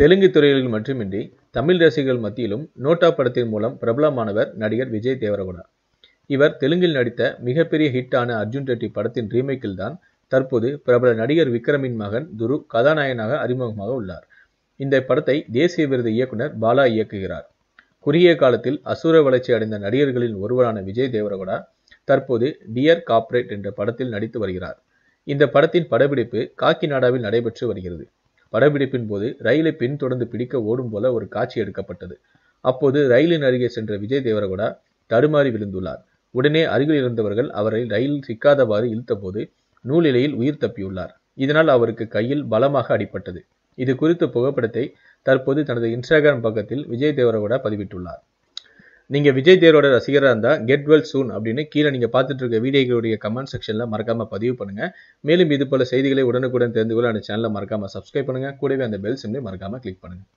தெலுங்கு துறையில் மட்டுமின்றி தமிழ் ரசிகர்கள் மத்தியிலும் நோட்டா படத்தின் மூலம் பிரபலமானவர் நடிகர் விஜய் தேவரகுடா இவர் தெலுங்கில் நடித்த மிகப்பெரிய ஹிட்டான அர்ஜுன் ரெட்டி படத்தின் ரீமேக்கில் தான் தற்போது பிரபல நடிகர் விக்ரமின் மகன் துரு கதாநாயகனாக அறிமுகமாக உள்ளார் இந்த படத்தை தேசிய விருது இயக்குனர் பாலா இயக்குகிறார் குறுகிய காலத்தில் அசுர வளர்ச்சி அடைந்த நடிகர்களில் ஒருவரான விஜய் தேவரகுடா தற்போது டியர் காப்ரேட் என்ற படத்தில் நடித்து வருகிறார் இந்த படத்தின் படப்பிடிப்பு காக்கிநாடாவில் நடைபெற்று வருகிறது படப்பிடிப்பின் போது ரயிலை பின்தொடர்ந்து பிடிக்க ஓடும் போல ஒரு காட்சி எடுக்கப்பட்டது அப்போது ரயிலின் அருகே சென்ற விஜய் தேவரகோடா தடுமாறி விழுந்துள்ளார் உடனே அருகில் இருந்தவர்கள் அவரை ரயில் சிக்காதவாறு இழுத்தபோது நூலிலையில் உயிர் தப்பியுள்ளார் இதனால் அவருக்கு கையில் பலமாக அடிப்பட்டது இது குறித்த புகைப்படத்தை தற்போது தனது இன்ஸ்டாகிராம் பக்கத்தில் விஜய் தேவரகோடா பதிவிட்டுள்ளார் நீங்கள் விஜய் தேரோட ரசிகராக இருந்தால் கெட் வெல் சூன் அப்படின்னு கீழே நீங்கள் பார்த்துட்டு இருக்க வீடியோகளுடைய கமெண்ட் செக்ஷனில் மறக்காமல் பதிவு பண்ணுங்கள் மேலும் இது போல செய்திகளை உடனுக்குடன் தெரிந்து கொள்ள அந்த சேனலில் மறக்காமல் சப்ஸ்கிரைப் பண்ணுங்கள் கூடவே அந்த பெல் சிம்லையும் மறக்காமல் கிளிக் பண்ணுங்கள்